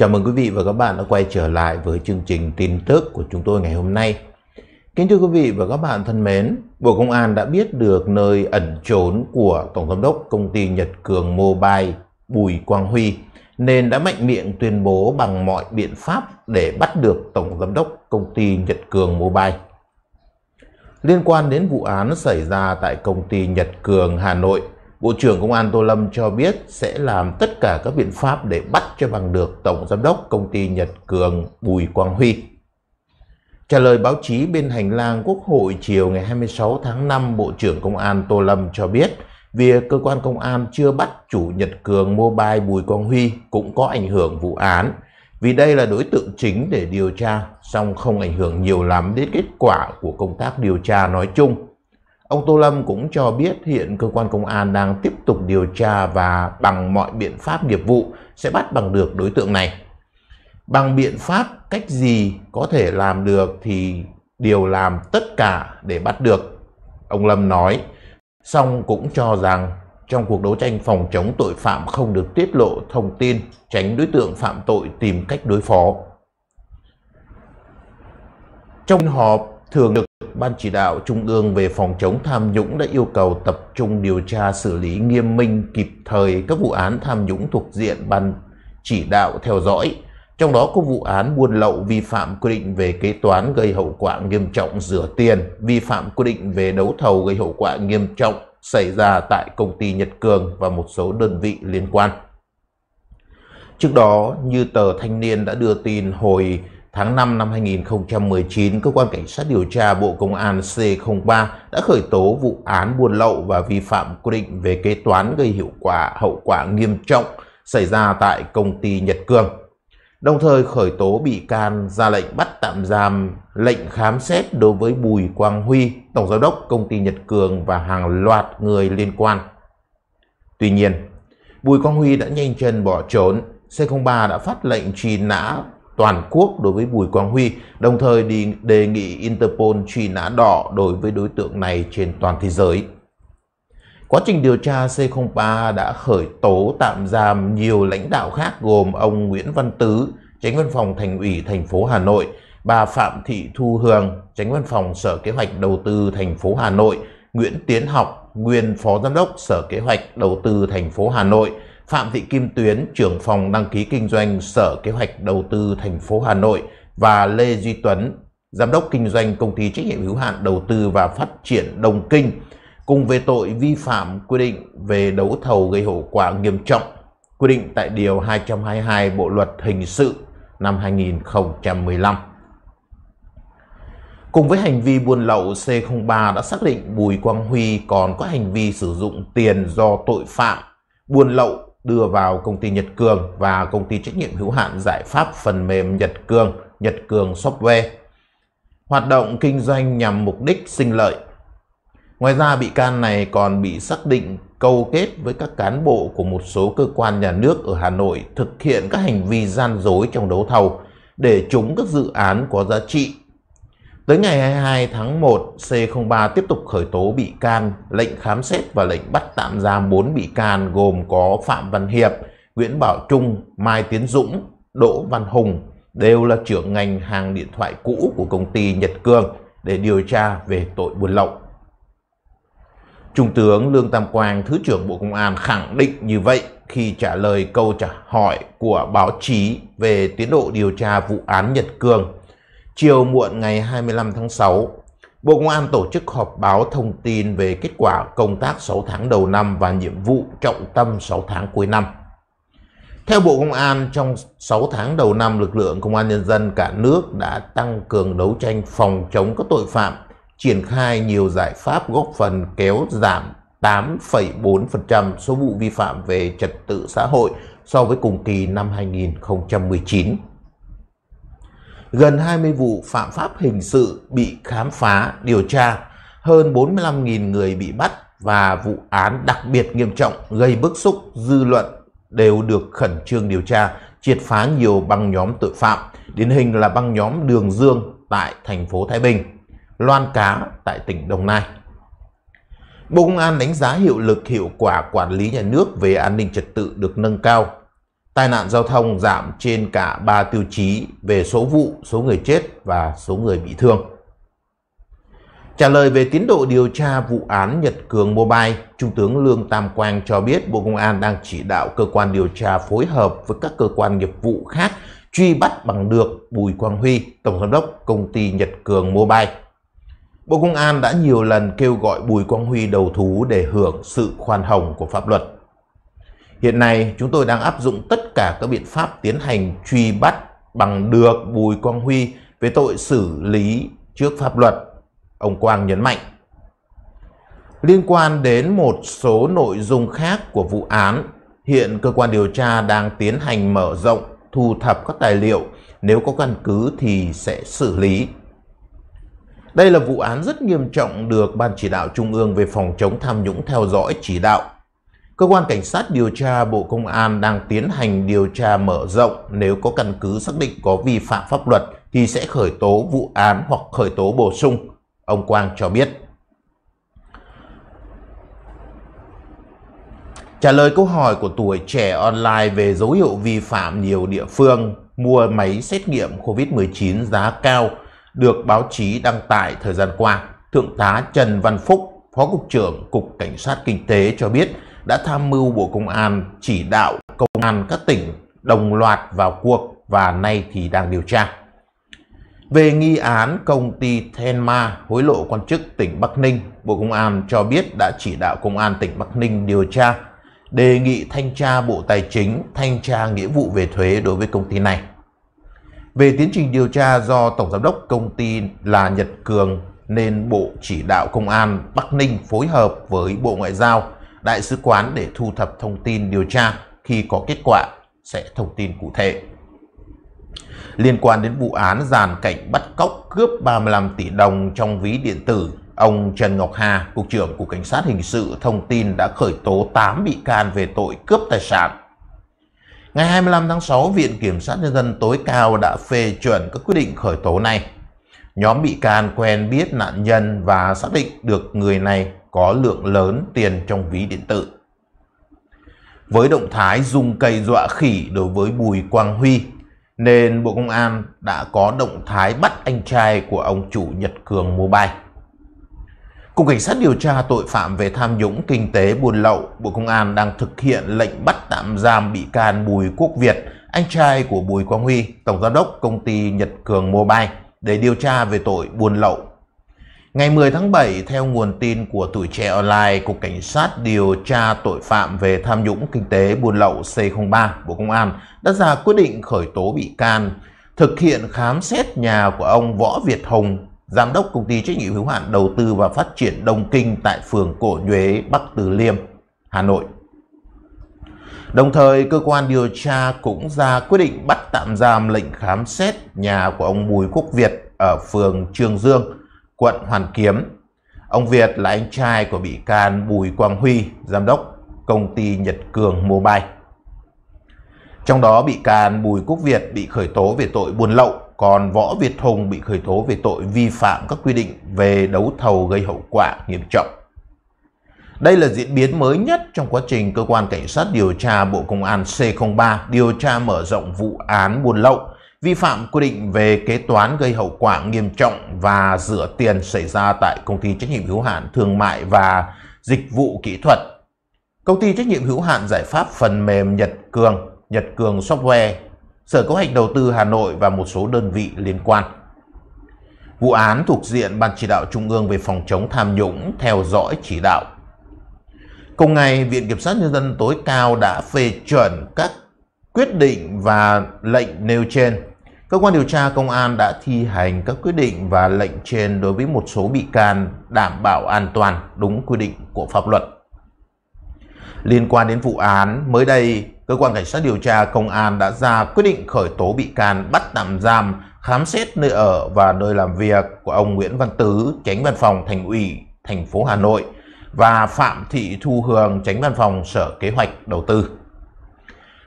Chào mừng quý vị và các bạn đã quay trở lại với chương trình tin tức của chúng tôi ngày hôm nay. Kính thưa quý vị và các bạn thân mến, Bộ Công an đã biết được nơi ẩn trốn của Tổng Giám đốc Công ty Nhật Cường Mobile Bùi Quang Huy, nên đã mạnh miệng tuyên bố bằng mọi biện pháp để bắt được Tổng Giám đốc Công ty Nhật Cường Mobile. Liên quan đến vụ án xảy ra tại Công ty Nhật Cường Hà Nội, Bộ trưởng Công an Tô Lâm cho biết sẽ làm tất cả các biện pháp để bắt cho bằng được Tổng Giám đốc Công ty Nhật Cường Bùi Quang Huy. Trả lời báo chí bên hành lang Quốc hội chiều ngày 26 tháng 5, Bộ trưởng Công an Tô Lâm cho biết việc cơ quan công an chưa bắt chủ Nhật Cường Mobile Bùi Quang Huy cũng có ảnh hưởng vụ án vì đây là đối tượng chính để điều tra, song không ảnh hưởng nhiều lắm đến kết quả của công tác điều tra nói chung. Ông Tô Lâm cũng cho biết hiện cơ quan công an đang tiếp tục điều tra và bằng mọi biện pháp nghiệp vụ sẽ bắt bằng được đối tượng này. Bằng biện pháp cách gì có thể làm được thì điều làm tất cả để bắt được. Ông Lâm nói, song cũng cho rằng trong cuộc đấu tranh phòng chống tội phạm không được tiết lộ thông tin, tránh đối tượng phạm tội tìm cách đối phó. Trong họp thường được Ban chỉ đạo Trung ương về phòng chống tham nhũng đã yêu cầu tập trung điều tra xử lý nghiêm minh kịp thời các vụ án tham nhũng thuộc diện ban chỉ đạo theo dõi, trong đó có vụ án buôn lậu vi phạm quy định về kế toán gây hậu quả nghiêm trọng rửa tiền, vi phạm quy định về đấu thầu gây hậu quả nghiêm trọng xảy ra tại công ty Nhật Cường và một số đơn vị liên quan. Trước đó, như tờ Thanh niên đã đưa tin hồi Tháng 5 năm 2019, Cơ quan Cảnh sát điều tra Bộ Công an C03 đã khởi tố vụ án buôn lậu và vi phạm quy định về kế toán gây hiệu quả hậu quả nghiêm trọng xảy ra tại công ty Nhật Cường. Đồng thời khởi tố bị can ra lệnh bắt tạm giam lệnh khám xét đối với Bùi Quang Huy, Tổng Giám đốc Công ty Nhật Cường và hàng loạt người liên quan. Tuy nhiên, Bùi Quang Huy đã nhanh chân bỏ trốn, C03 đã phát lệnh truy nã toàn quốc đối với Bùi Quang Huy, đồng thời đi đề nghị Interpol truy nã đỏ đối với đối tượng này trên toàn thế giới. Quá trình điều tra C03 đã khởi tố tạm giam nhiều lãnh đạo khác gồm ông Nguyễn Văn Tứ, Tránh Văn phòng Thành ủy thành phố Hà Nội, bà Phạm Thị Thu Hương, Tránh Văn phòng Sở Kế hoạch Đầu tư thành phố Hà Nội, Nguyễn Tiến Học, nguyên Phó Giám đốc Sở Kế hoạch Đầu tư thành phố Hà Nội, Phạm Thị Kim Tuyến, trưởng phòng đăng ký kinh doanh Sở Kế hoạch Đầu tư thành phố Hà Nội và Lê Duy Tuấn, giám đốc kinh doanh công ty trách nhiệm hữu hạn đầu tư và phát triển Đồng Kinh, cùng về tội vi phạm quy định về đấu thầu gây hậu quả nghiêm trọng, quy định tại Điều 222 Bộ Luật Hình sự năm 2015. Cùng với hành vi buôn lậu, C03 đã xác định Bùi Quang Huy còn có hành vi sử dụng tiền do tội phạm, buôn lậu đưa vào công ty Nhật Cường và công ty trách nhiệm hữu hạn giải pháp phần mềm Nhật Cường, Nhật Cường Software. Hoạt động kinh doanh nhằm mục đích sinh lợi. Ngoài ra bị can này còn bị xác định câu kết với các cán bộ của một số cơ quan nhà nước ở Hà Nội thực hiện các hành vi gian dối trong đấu thầu để trúng các dự án có giá trị Tới ngày 22 tháng 1, C03 tiếp tục khởi tố bị can, lệnh khám xét và lệnh bắt tạm giam 4 bị can gồm có Phạm Văn Hiệp, Nguyễn Bảo Trung, Mai Tiến Dũng, Đỗ Văn Hùng đều là trưởng ngành hàng điện thoại cũ của công ty Nhật Cường để điều tra về tội buôn lậu. Trung tướng Lương Tam Quang, Thứ trưởng Bộ Công an khẳng định như vậy khi trả lời câu trả hỏi của báo chí về tiến độ điều tra vụ án Nhật Cường chiều muộn ngày 25 tháng 6, Bộ Công an tổ chức họp báo thông tin về kết quả công tác 6 tháng đầu năm và nhiệm vụ trọng tâm 6 tháng cuối năm. Theo Bộ Công an, trong 6 tháng đầu năm, lực lượng Công an Nhân dân cả nước đã tăng cường đấu tranh phòng chống các tội phạm, triển khai nhiều giải pháp góp phần kéo giảm 8,4% số vụ vi phạm về trật tự xã hội so với cùng kỳ năm 2019 gần 20 vụ phạm pháp hình sự bị khám phá, điều tra, hơn 45.000 người bị bắt và vụ án đặc biệt nghiêm trọng gây bức xúc dư luận đều được khẩn trương điều tra, triệt phá nhiều băng nhóm tội phạm, điển hình là băng nhóm Đường Dương tại thành phố Thái Bình, Loan Cá tại tỉnh Đồng Nai. Bộ Công an đánh giá hiệu lực hiệu quả quản lý nhà nước về an ninh trật tự được nâng cao, tai nạn giao thông giảm trên cả 3 tiêu chí về số vụ, số người chết và số người bị thương. Trả lời về tiến độ điều tra vụ án Nhật Cường Mobile, Trung tướng Lương Tam Quang cho biết Bộ Công an đang chỉ đạo cơ quan điều tra phối hợp với các cơ quan nghiệp vụ khác truy bắt bằng được Bùi Quang Huy, Tổng giám đốc công ty Nhật Cường Mobile. Bộ Công an đã nhiều lần kêu gọi Bùi Quang Huy đầu thú để hưởng sự khoan hồng của pháp luật. Hiện nay chúng tôi đang áp dụng tất cả các biện pháp tiến hành truy bắt bằng được Bùi Quang Huy về tội xử lý trước pháp luật, ông Quang nhấn mạnh. Liên quan đến một số nội dung khác của vụ án, hiện cơ quan điều tra đang tiến hành mở rộng, thu thập các tài liệu, nếu có căn cứ thì sẽ xử lý. Đây là vụ án rất nghiêm trọng được Ban Chỉ đạo Trung ương về phòng chống tham nhũng theo dõi chỉ đạo Cơ quan Cảnh sát điều tra Bộ Công an đang tiến hành điều tra mở rộng nếu có căn cứ xác định có vi phạm pháp luật thì sẽ khởi tố vụ án hoặc khởi tố bổ sung, ông Quang cho biết. Trả lời câu hỏi của tuổi trẻ online về dấu hiệu vi phạm nhiều địa phương mua máy xét nghiệm COVID-19 giá cao được báo chí đăng tải thời gian qua, Thượng tá Trần Văn Phúc, Phó Cục trưởng Cục Cảnh sát Kinh tế cho biết đã tham mưu Bộ Công an chỉ đạo Công an các tỉnh đồng loạt vào cuộc và nay thì đang điều tra. Về nghi án công ty Tenma hối lộ quan chức tỉnh Bắc Ninh, Bộ Công an cho biết đã chỉ đạo Công an tỉnh Bắc Ninh điều tra, đề nghị thanh tra Bộ Tài chính thanh tra nghĩa vụ về thuế đối với công ty này. Về tiến trình điều tra do Tổng Giám đốc công ty là Nhật Cường nên Bộ chỉ đạo Công an Bắc Ninh phối hợp với Bộ Ngoại giao Đại sứ quán để thu thập thông tin điều tra khi có kết quả sẽ thông tin cụ thể. Liên quan đến vụ án giàn cảnh bắt cóc cướp 35 tỷ đồng trong ví điện tử, ông Trần Ngọc Hà, Cục trưởng Cục Cảnh sát Hình sự thông tin đã khởi tố 8 bị can về tội cướp tài sản. Ngày 25 tháng 6, Viện Kiểm sát Nhân dân tối cao đã phê chuẩn các quyết định khởi tố này. Nhóm bị can quen biết nạn nhân và xác định được người này có lượng lớn tiền trong ví điện tử. Với động thái dùng cây dọa khỉ đối với Bùi Quang Huy, nên Bộ Công an đã có động thái bắt anh trai của ông chủ Nhật Cường Mobile. Cục Cảnh sát điều tra tội phạm về tham nhũng kinh tế buôn lậu, Bộ Công an đang thực hiện lệnh bắt tạm giam bị can Bùi Quốc Việt, anh trai của Bùi Quang Huy, Tổng Giám đốc Công ty Nhật Cường Mobile, để điều tra về tội buôn lậu Ngày 10 tháng 7, theo nguồn tin của Tuổi Trẻ Online, Cục Cảnh sát điều tra tội phạm về tham nhũng kinh tế buôn lậu C03 Bộ Công an đã ra quyết định khởi tố bị can, thực hiện khám xét nhà của ông Võ Việt Hồng, Giám đốc Công ty Trách nhiệm hữu hạn Đầu tư và Phát triển Đông Kinh tại phường Cổ Nhuế, Bắc Từ Liêm, Hà Nội. Đồng thời, cơ quan điều tra cũng ra quyết định bắt tạm giam lệnh khám xét nhà của ông Bùi Quốc Việt ở phường trương Dương, quận Hoàn Kiếm. Ông Việt là anh trai của bị can Bùi Quang Huy, giám đốc công ty Nhật Cường Mobile. Trong đó bị can Bùi Quốc Việt bị khởi tố về tội buôn lậu, còn Võ Việt Hùng bị khởi tố về tội vi phạm các quy định về đấu thầu gây hậu quả nghiêm trọng. Đây là diễn biến mới nhất trong quá trình cơ quan cảnh sát điều tra Bộ Công an C03 điều tra mở rộng vụ án buôn lậu vi phạm quy định về kế toán gây hậu quả nghiêm trọng và rửa tiền xảy ra tại công ty trách nhiệm hữu hạn thương mại và dịch vụ kỹ thuật. Công ty trách nhiệm hữu hạn giải pháp phần mềm Nhật Cường, Nhật Cường Software, Sở Kế hoạch Đầu tư Hà Nội và một số đơn vị liên quan. Vụ án thuộc diện Ban chỉ đạo Trung ương về phòng chống tham nhũng theo dõi chỉ đạo. Cùng ngày, Viện Kiểm sát Nhân dân tối cao đã phê chuẩn các quyết định và lệnh nêu trên Cơ quan điều tra công an đã thi hành các quyết định và lệnh trên đối với một số bị can đảm bảo an toàn đúng quy định của pháp luật. Liên quan đến vụ án, mới đây, cơ quan cảnh sát điều tra công an đã ra quyết định khởi tố bị can bắt tạm giam, khám xét nơi ở và nơi làm việc của ông Nguyễn Văn Tứ, Tránh Văn phòng Thành ủy thành phố Hà Nội và Phạm Thị Thu Hương, Tránh Văn phòng Sở Kế hoạch Đầu tư.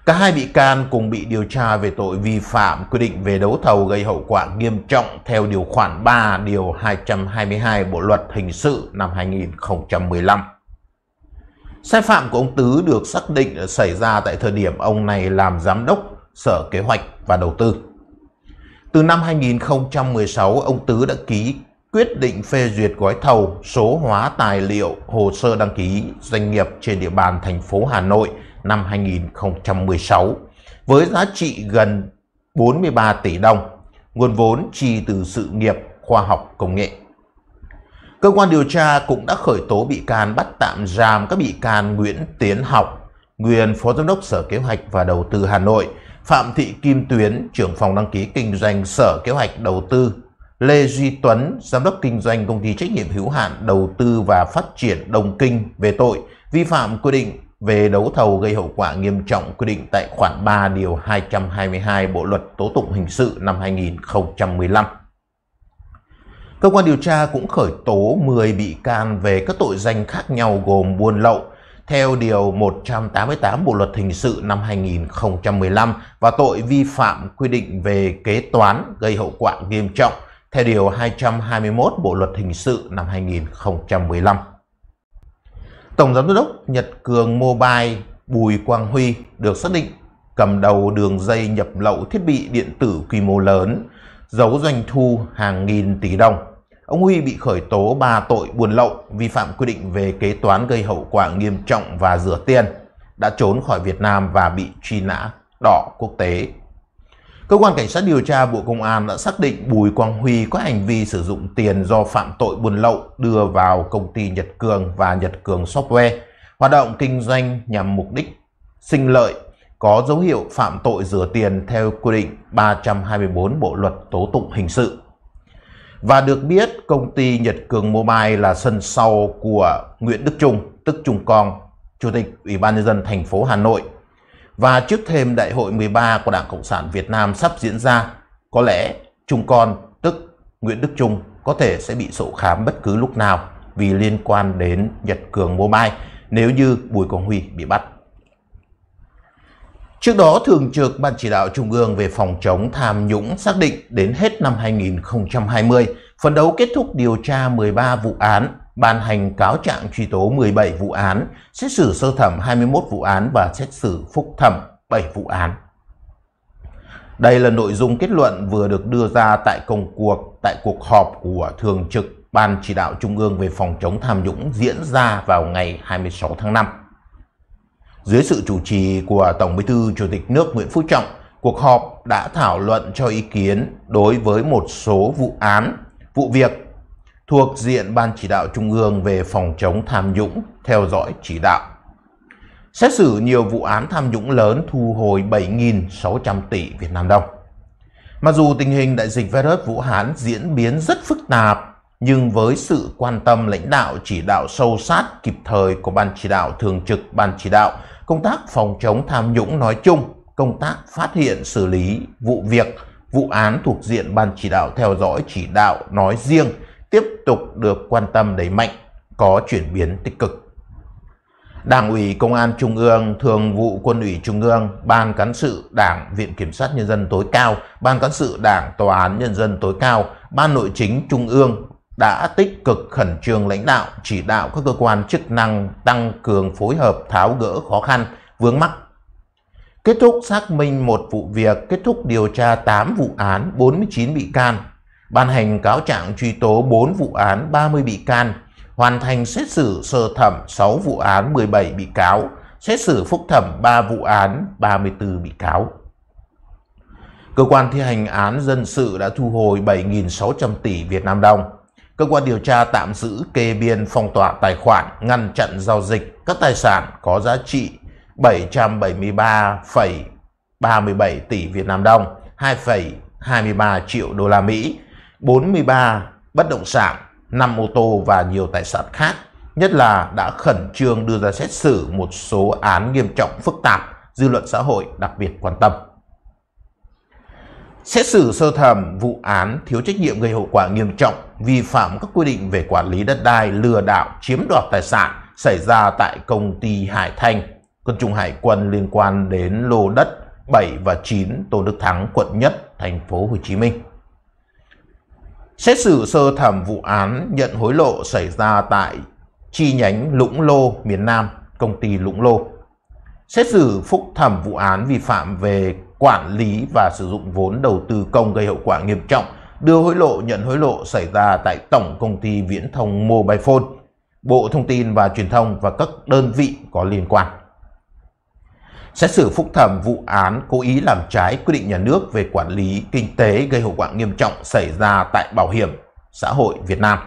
Cả hai bị can cùng bị điều tra về tội vi phạm quy định về đấu thầu gây hậu quả nghiêm trọng theo Điều khoản 3 Điều 222 Bộ Luật Hình sự năm 2015. Sai phạm của ông Tứ được xác định xảy ra tại thời điểm ông này làm giám đốc Sở Kế hoạch và Đầu tư. Từ năm 2016, ông Tứ đã ký quyết định phê duyệt gói thầu số hóa tài liệu hồ sơ đăng ký doanh nghiệp trên địa bàn thành phố Hà Nội – năm 2016 với giá trị gần 43 tỷ đồng, nguồn vốn chi từ sự nghiệp khoa học công nghệ. Cơ quan điều tra cũng đã khởi tố bị can bắt tạm giam các bị can Nguyễn Tiến Học, nguyên Phó Giám đốc Sở Kế hoạch và Đầu tư Hà Nội, Phạm Thị Kim Tuyến, trưởng phòng đăng ký kinh doanh Sở Kế hoạch Đầu tư, Lê Duy Tuấn, giám đốc kinh doanh công ty trách nhiệm hữu hạn đầu tư và phát triển Đồng Kinh về tội vi phạm quy định về đấu thầu gây hậu quả nghiêm trọng quy định tại khoản 3 điều 222 Bộ luật tố tụng hình sự năm 2015. Cơ quan điều tra cũng khởi tố 10 bị can về các tội danh khác nhau gồm buôn lậu theo điều 188 Bộ luật hình sự năm 2015 và tội vi phạm quy định về kế toán gây hậu quả nghiêm trọng theo điều 221 Bộ luật hình sự năm 2015. Tổng Giám đốc Nhật Cường Mobile Bùi Quang Huy được xác định cầm đầu đường dây nhập lậu thiết bị điện tử quy mô lớn, giấu doanh thu hàng nghìn tỷ đồng. Ông Huy bị khởi tố 3 tội buôn lậu, vi phạm quy định về kế toán gây hậu quả nghiêm trọng và rửa tiền, đã trốn khỏi Việt Nam và bị truy nã đỏ quốc tế Cơ quan Cảnh sát điều tra Bộ Công an đã xác định Bùi Quang Huy có hành vi sử dụng tiền do phạm tội buôn lậu đưa vào công ty Nhật Cường và Nhật Cường Software, hoạt động kinh doanh nhằm mục đích sinh lợi, có dấu hiệu phạm tội rửa tiền theo quy định 324 Bộ Luật Tố Tụng Hình Sự. Và được biết, công ty Nhật Cường Mobile là sân sau của Nguyễn Đức Trung, tức Trung Con, Chủ tịch Ủy ban Nhân dân thành phố Hà Nội, và trước thêm đại hội 13 của Đảng Cộng sản Việt Nam sắp diễn ra, có lẽ Trung Con, tức Nguyễn Đức Trung, có thể sẽ bị sổ khám bất cứ lúc nào vì liên quan đến Nhật Cường Mobile nếu như Bùi Quang Huy bị bắt. Trước đó, Thường trực Ban Chỉ đạo Trung ương về phòng chống tham nhũng xác định đến hết năm 2020, phấn đấu kết thúc điều tra 13 vụ án ban hành cáo trạng truy tố 17 vụ án, xét xử sơ thẩm 21 vụ án và xét xử phúc thẩm 7 vụ án. Đây là nội dung kết luận vừa được đưa ra tại công cuộc tại cuộc họp của Thường trực Ban Chỉ đạo Trung ương về phòng chống tham nhũng diễn ra vào ngày 26 tháng 5. Dưới sự chủ trì của Tổng Bí thư Chủ tịch nước Nguyễn Phú Trọng, cuộc họp đã thảo luận cho ý kiến đối với một số vụ án, vụ việc thuộc diện Ban Chỉ đạo Trung ương về phòng chống tham nhũng, theo dõi chỉ đạo. Xét xử nhiều vụ án tham nhũng lớn thu hồi 7.600 tỷ Việt Nam đồng. Mặc dù tình hình đại dịch virus Vũ Hán diễn biến rất phức tạp, nhưng với sự quan tâm lãnh đạo chỉ đạo sâu sát kịp thời của Ban Chỉ đạo Thường trực Ban Chỉ đạo, công tác phòng chống tham nhũng nói chung, công tác phát hiện xử lý vụ việc, vụ án thuộc diện Ban Chỉ đạo theo dõi chỉ đạo nói riêng – tiếp tục được quan tâm đẩy mạnh, có chuyển biến tích cực. Đảng ủy Công an Trung ương, Thường vụ Quân ủy Trung ương, Ban Cán sự Đảng, Viện Kiểm sát Nhân dân tối cao, Ban Cán sự Đảng, Tòa án Nhân dân tối cao, Ban Nội chính Trung ương đã tích cực khẩn trương lãnh đạo, chỉ đạo các cơ quan chức năng tăng cường phối hợp tháo gỡ khó khăn, vướng mắc. Kết thúc xác minh một vụ việc, kết thúc điều tra 8 vụ án, 49 bị can, ban hành cáo trạng truy tố 4 vụ án 30 bị can, hoàn thành xét xử sơ thẩm 6 vụ án 17 bị cáo, xét xử phúc thẩm 3 vụ án 34 bị cáo. Cơ quan thi hành án dân sự đã thu hồi 7.600 tỷ Việt Nam đồng. Cơ quan điều tra tạm giữ kê biên phong tỏa tài khoản, ngăn chặn giao dịch các tài sản có giá trị 773,37 tỷ Việt Nam đồng, 2,23 triệu đô la Mỹ 43 bất động sản, 5 ô tô và nhiều tài sản khác, nhất là đã khẩn trương đưa ra xét xử một số án nghiêm trọng phức tạp, dư luận xã hội đặc biệt quan tâm. Xét xử sơ thẩm vụ án thiếu trách nhiệm gây hậu quả nghiêm trọng, vi phạm các quy định về quản lý đất đai, lừa đảo, chiếm đoạt tài sản xảy ra tại công ty Hải Thanh, quân chủng hải quân liên quan đến lô đất 7 và 9 Tôn Đức Thắng, quận Nhất, thành phố Hồ Chí Minh. Xét xử sơ thẩm vụ án nhận hối lộ xảy ra tại chi nhánh Lũng Lô miền Nam, công ty Lũng Lô. Xét xử phúc thẩm vụ án vi phạm về quản lý và sử dụng vốn đầu tư công gây hậu quả nghiêm trọng, đưa hối lộ nhận hối lộ xảy ra tại Tổng Công ty Viễn thông Mobile Phone, Bộ Thông tin và Truyền thông và các đơn vị có liên quan xét xử phúc thẩm vụ án cố ý làm trái quy định nhà nước về quản lý kinh tế gây hậu quả nghiêm trọng xảy ra tại Bảo hiểm xã hội Việt Nam.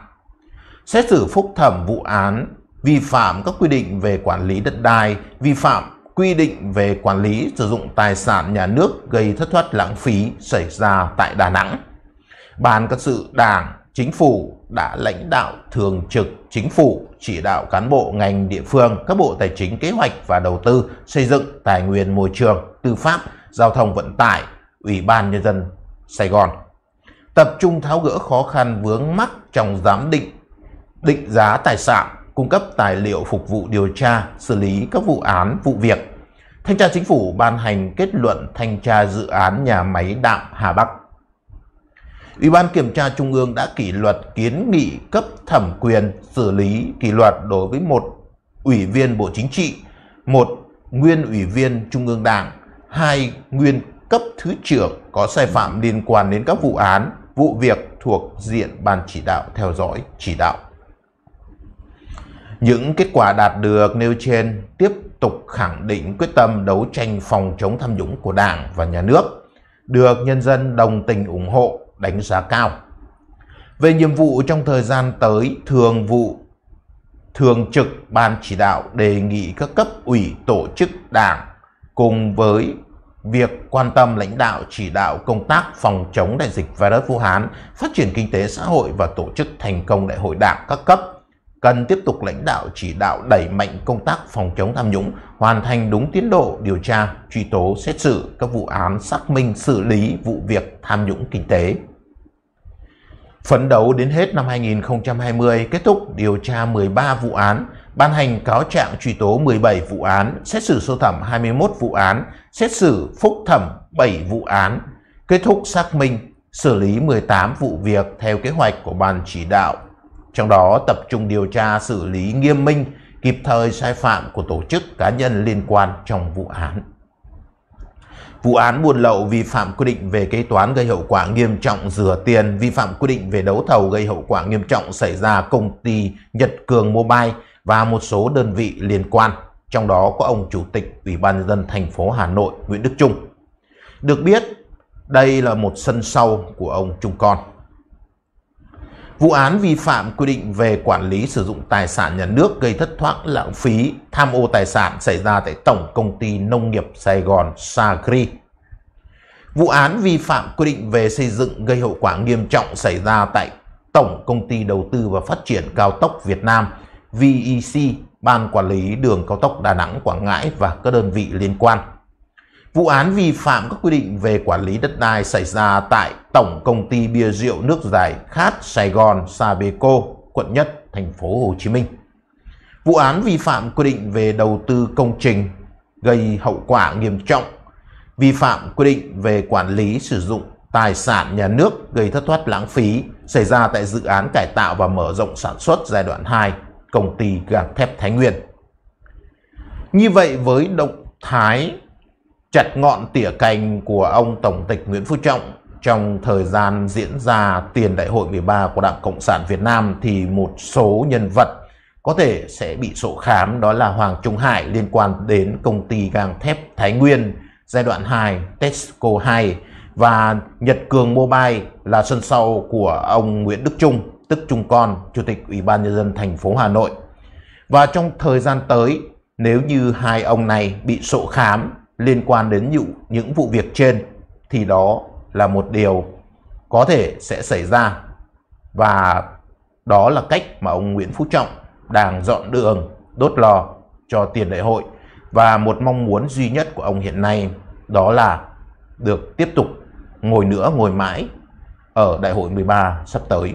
Xét xử phúc thẩm vụ án vi phạm các quy định về quản lý đất đai, vi phạm quy định về quản lý sử dụng tài sản nhà nước gây thất thoát lãng phí xảy ra tại Đà Nẵng. Ban các sự Đảng Chính phủ đã lãnh đạo thường trực chính phủ chỉ đạo cán bộ ngành địa phương, các bộ tài chính kế hoạch và đầu tư, xây dựng, tài nguyên môi trường, tư pháp, giao thông vận tải, Ủy ban Nhân dân Sài Gòn. Tập trung tháo gỡ khó khăn vướng mắc trong giám định, định giá tài sản, cung cấp tài liệu phục vụ điều tra, xử lý các vụ án, vụ việc. Thanh tra Chính phủ ban hành kết luận thanh tra dự án nhà máy đạm Hà Bắc Ủy ban Kiểm tra Trung ương đã kỷ luật kiến nghị cấp thẩm quyền xử lý kỷ luật đối với một ủy viên Bộ Chính trị, một nguyên ủy viên Trung ương Đảng, hai nguyên cấp thứ trưởng có sai phạm liên quan đến các vụ án, vụ việc thuộc diện ban chỉ đạo theo dõi chỉ đạo. Những kết quả đạt được nêu trên tiếp tục khẳng định quyết tâm đấu tranh phòng chống tham nhũng của Đảng và Nhà nước, được nhân dân đồng tình ủng hộ đánh giá cao. Về nhiệm vụ trong thời gian tới, thường vụ thường trực ban chỉ đạo đề nghị các cấp ủy tổ chức đảng cùng với việc quan tâm lãnh đạo chỉ đạo công tác phòng chống đại dịch virus Vũ Hán, phát triển kinh tế xã hội và tổ chức thành công đại hội đảng các cấp cần tiếp tục lãnh đạo chỉ đạo đẩy mạnh công tác phòng chống tham nhũng, hoàn thành đúng tiến độ điều tra, truy tố, xét xử các vụ án xác minh xử lý vụ việc tham nhũng kinh tế. Phấn đấu đến hết năm 2020 kết thúc điều tra 13 vụ án, ban hành cáo trạng truy tố 17 vụ án, xét xử sơ thẩm 21 vụ án, xét xử phúc thẩm 7 vụ án, kết thúc xác minh xử lý 18 vụ việc theo kế hoạch của Ban chỉ đạo trong đó tập trung điều tra xử lý nghiêm minh, kịp thời sai phạm của tổ chức cá nhân liên quan trong vụ án. Vụ án buôn lậu vi phạm quy định về kế toán gây hậu quả nghiêm trọng rửa tiền, vi phạm quy định về đấu thầu gây hậu quả nghiêm trọng xảy ra công ty Nhật Cường Mobile và một số đơn vị liên quan, trong đó có ông Chủ tịch Ủy ban nhân dân thành phố Hà Nội Nguyễn Đức Trung. Được biết, đây là một sân sau của ông Trung Con vụ án vi phạm quy định về quản lý sử dụng tài sản nhà nước gây thất thoát lãng phí tham ô tài sản xảy ra tại Tổng Công ty Nông nghiệp Sài Gòn Sagri. Vụ án vi phạm quy định về xây dựng gây hậu quả nghiêm trọng xảy ra tại Tổng Công ty Đầu tư và Phát triển Cao tốc Việt Nam VEC, Ban Quản lý Đường Cao tốc Đà Nẵng Quảng Ngãi và các đơn vị liên quan. Vụ án vi phạm các quy định về quản lý đất đai xảy ra tại Tổng Công ty Bia Rượu Nước Giải Khát Sài Gòn Sabeco, quận Nhất, thành phố Hồ Chí Minh. Vụ án vi phạm quy định về đầu tư công trình gây hậu quả nghiêm trọng, vi phạm quy định về quản lý sử dụng tài sản nhà nước gây thất thoát lãng phí xảy ra tại dự án cải tạo và mở rộng sản xuất giai đoạn 2, công ty gạc thép Thái Nguyên. Như vậy với động thái chặt ngọn tỉa cành của ông Tổng tịch Nguyễn Phú Trọng trong thời gian diễn ra tiền đại hội 13 của Đảng Cộng sản Việt Nam thì một số nhân vật có thể sẽ bị sổ khám đó là Hoàng Trung Hải liên quan đến công ty gang thép Thái Nguyên giai đoạn 2 Tesco 2 và Nhật Cường Mobile là sân sau của ông Nguyễn Đức Trung tức Trung Con, Chủ tịch Ủy ban Nhân dân thành phố Hà Nội. Và trong thời gian tới, nếu như hai ông này bị sổ khám liên quan đến những, những vụ việc trên thì đó là một điều có thể sẽ xảy ra và đó là cách mà ông Nguyễn Phú Trọng đang dọn đường đốt lò cho tiền đại hội và một mong muốn duy nhất của ông hiện nay đó là được tiếp tục ngồi nữa ngồi mãi ở đại hội 13 sắp tới.